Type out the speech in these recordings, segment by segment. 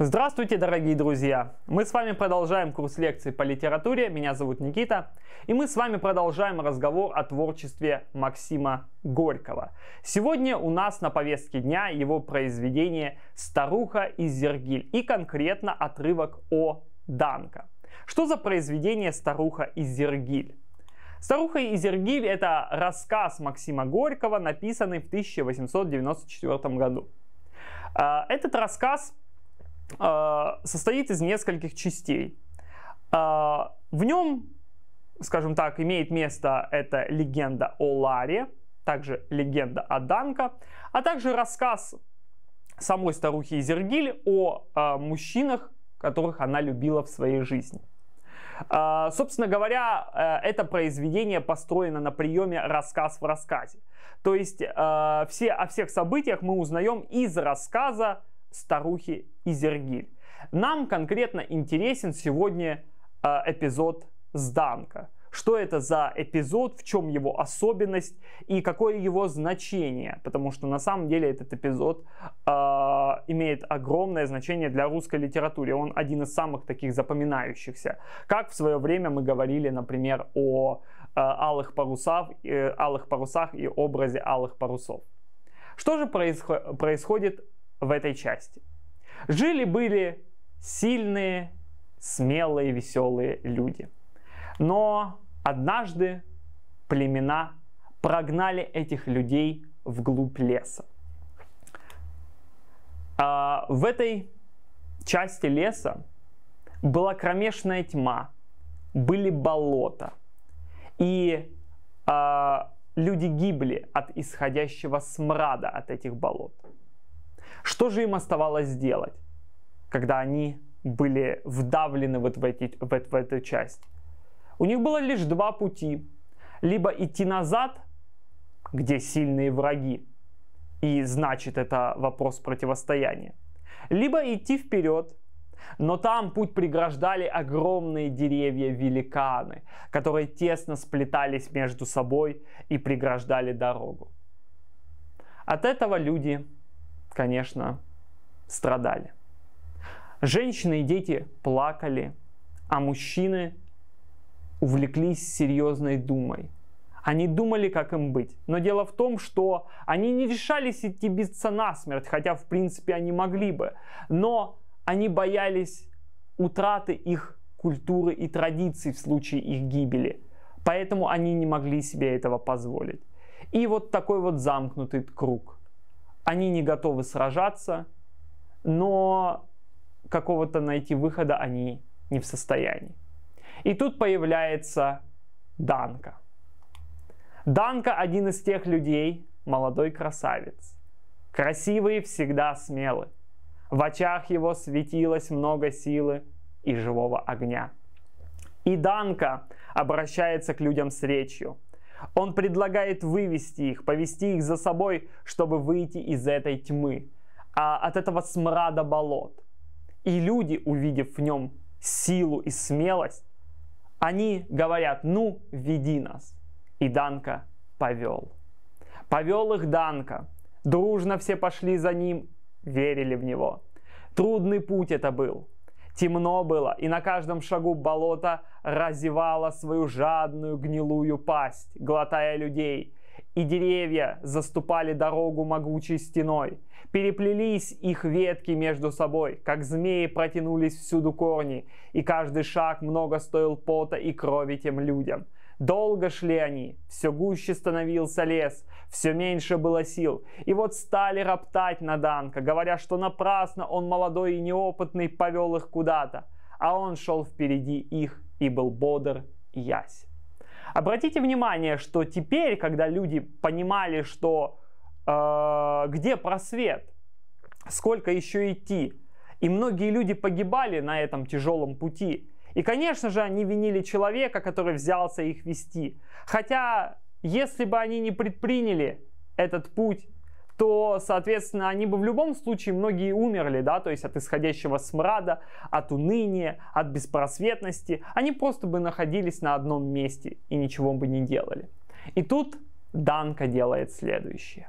Здравствуйте, дорогие друзья! Мы с вами продолжаем курс лекций по литературе. Меня зовут Никита. И мы с вами продолжаем разговор о творчестве Максима Горького. Сегодня у нас на повестке дня его произведение «Старуха и Зергиль» и конкретно отрывок о Данка. Что за произведение «Старуха и Зергиль»? «Старуха и Зергиль» — это рассказ Максима Горького, написанный в 1894 году. А, этот рассказ а, состоит из нескольких частей. А, в нем, скажем так, имеет место эта легенда о Ларе, также легенда о Данко, а также рассказ самой старухи Зергиль о а, мужчинах, которых она любила в своей жизни. Собственно говоря, э, это произведение построено на приеме рассказ в рассказе. То есть э, все, о всех событиях мы узнаем из рассказа старухи Изергиль. Нам конкретно интересен сегодня э, эпизод с Данка. Что это за эпизод, в чем его особенность и какое его значение. Потому что на самом деле этот эпизод э, имеет огромное значение для русской литературы. Он один из самых таких запоминающихся. Как в свое время мы говорили, например, о э, алых, парусах, э, алых парусах и образе алых парусов. Что же происход- происходит в этой части. Жили-были сильные, смелые, веселые люди. Но однажды племена прогнали этих людей вглубь леса. А в этой части леса была кромешная тьма, были болота, и а, люди гибли от исходящего смрада от этих болот. Что же им оставалось сделать, когда они были вдавлены вот в, эти, в, в эту часть? У них было лишь два пути. Либо идти назад, где сильные враги, и значит это вопрос противостояния. Либо идти вперед, но там путь преграждали огромные деревья-великаны, которые тесно сплетались между собой и преграждали дорогу. От этого люди конечно, страдали. Женщины и дети плакали, а мужчины увлеклись серьезной думой. Они думали, как им быть. Но дело в том, что они не решались идти биться насмерть, хотя в принципе они могли бы. Но они боялись утраты их культуры и традиций в случае их гибели. Поэтому они не могли себе этого позволить. И вот такой вот замкнутый круг они не готовы сражаться, но какого-то найти выхода они не в состоянии. И тут появляется Данка. Данка один из тех людей, молодой красавец. Красивый всегда смелый. В очах его светилось много силы и живого огня. И Данка обращается к людям с речью – он предлагает вывести их, повести их за собой, чтобы выйти из этой тьмы, а от этого смрада болот. И люди, увидев в нем силу и смелость, они говорят, ну, веди нас. И Данка повел. Повел их Данка. Дружно все пошли за ним, верили в него. Трудный путь это был, Темно было, и на каждом шагу болото разевало свою жадную гнилую пасть, глотая людей. И деревья заступали дорогу могучей стеной. Переплелись их ветки между собой, как змеи протянулись всюду корни, и каждый шаг много стоил пота и крови тем людям – Долго шли они, все гуще становился лес, все меньше было сил. И вот стали роптать на Данка, говоря, что напрасно он молодой и неопытный повел их куда-то. А он шел впереди их и был бодр и ясь. Обратите внимание, что теперь, когда люди понимали, что э, где просвет, сколько еще идти, и многие люди погибали на этом тяжелом пути, и, конечно же, они винили человека, который взялся их вести. Хотя, если бы они не предприняли этот путь, то, соответственно, они бы в любом случае многие умерли, да, то есть от исходящего смрада, от уныния, от беспросветности. Они просто бы находились на одном месте и ничего бы не делали. И тут Данка делает следующее.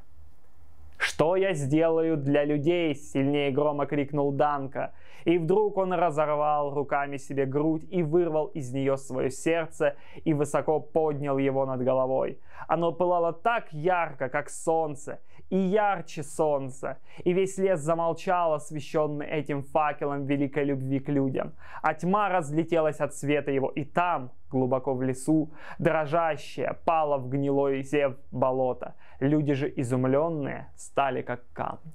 «Что я сделаю для людей?» — сильнее грома крикнул Данка. И вдруг он разорвал руками себе грудь и вырвал из нее свое сердце и высоко поднял его над головой. Оно пылало так ярко, как солнце, и ярче солнца. И весь лес замолчал, освещенный этим факелом великой любви к людям. А тьма разлетелась от света его, и там, глубоко в лесу, дрожащая пала в гнилой зев болота. Люди же изумленные стали как камни.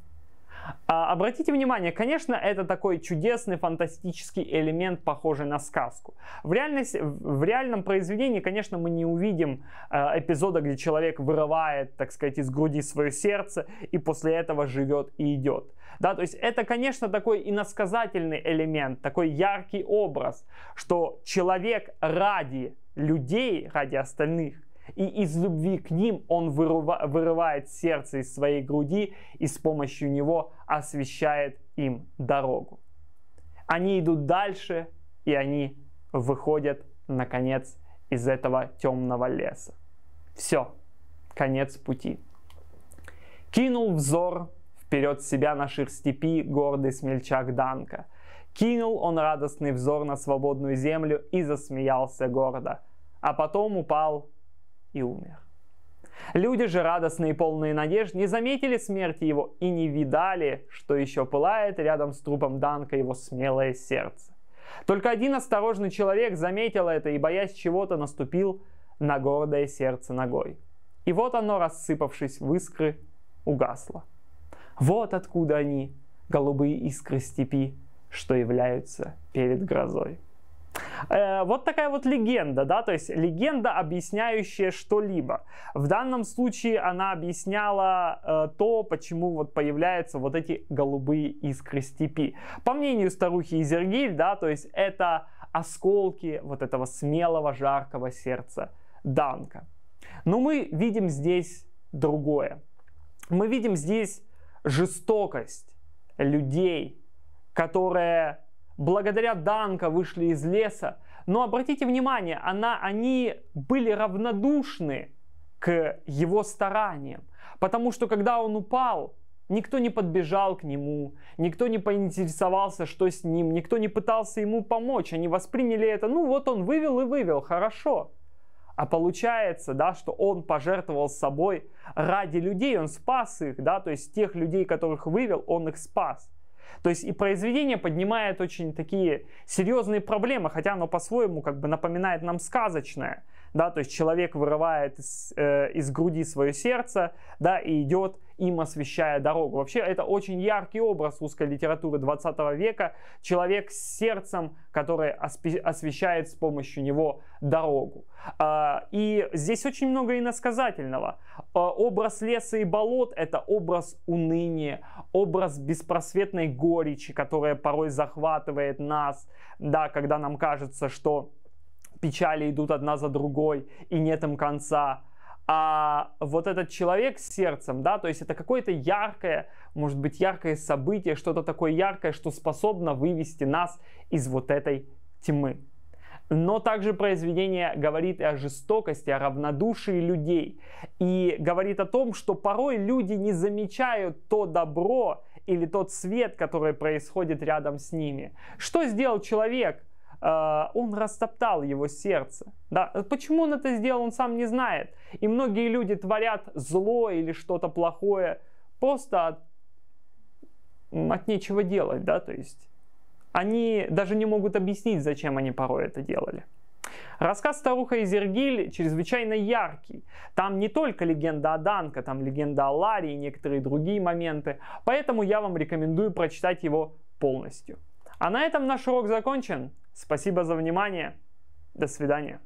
А, обратите внимание, конечно, это такой чудесный фантастический элемент, похожий на сказку. В, реальности в реальном произведении, конечно, мы не увидим э, эпизода, где человек вырывает, так сказать, из груди свое сердце и после этого живет и идет. Да, то есть это, конечно, такой иносказательный элемент, такой яркий образ, что человек ради людей, ради остальных, и из любви к ним он вырывает сердце из своей груди и с помощью него освещает им дорогу. Они идут дальше, и они выходят, наконец, из этого темного леса. Все, конец пути. Кинул взор вперед себя на степи гордый смельчак Данка. Кинул он радостный взор на свободную землю и засмеялся гордо. А потом упал и умер. Люди же, радостные и полные надежд, не заметили смерти его и не видали, что еще пылает рядом с трупом Данка его смелое сердце. Только один осторожный человек заметил это и, боясь чего-то, наступил на гордое сердце ногой. И вот оно, рассыпавшись в искры, угасло. Вот откуда они, голубые искры степи, что являются перед грозой. Э, вот такая вот легенда, да, то есть легенда, объясняющая что-либо. В данном случае она объясняла э, то, почему вот появляются вот эти голубые искры степи. По мнению старухи Изергиль, да, то есть это осколки вот этого смелого, жаркого сердца Данка. Но мы видим здесь другое. Мы видим здесь жестокость людей, которые благодаря Данка вышли из леса. Но обратите внимание, она, они были равнодушны к его стараниям. Потому что когда он упал, никто не подбежал к нему, никто не поинтересовался, что с ним, никто не пытался ему помочь. Они восприняли это, ну вот он вывел и вывел, хорошо. А получается, да, что он пожертвовал собой ради людей, он спас их, да, то есть тех людей, которых вывел, он их спас. То есть и произведение поднимает очень такие серьезные проблемы, хотя оно по-своему как бы напоминает нам сказочное да, то есть человек вырывает из, э, из груди свое сердце, да, и идет им освещая дорогу. Вообще это очень яркий образ русской литературы 20 века. Человек с сердцем, который освещает с помощью него дорогу. А, и здесь очень много иносказательного. А, образ леса и болот – это образ уныния, образ беспросветной горечи, которая порой захватывает нас, да, когда нам кажется, что печали идут одна за другой, и нет им конца. А вот этот человек с сердцем, да, то есть это какое-то яркое, может быть, яркое событие, что-то такое яркое, что способно вывести нас из вот этой тьмы. Но также произведение говорит и о жестокости, о равнодушии людей. И говорит о том, что порой люди не замечают то добро или тот свет, который происходит рядом с ними. Что сделал человек? Э, он растоптал его сердце. Да? Почему он это сделал, он сам не знает. И многие люди творят зло или что-то плохое просто от, от нечего делать, да, то есть они даже не могут объяснить, зачем они порой это делали. Рассказ «Старуха из Иргиль» чрезвычайно яркий. Там не только легенда о Данке, там легенда о Ларе и некоторые другие моменты. Поэтому я вам рекомендую прочитать его полностью. А на этом наш урок закончен. Спасибо за внимание. До свидания.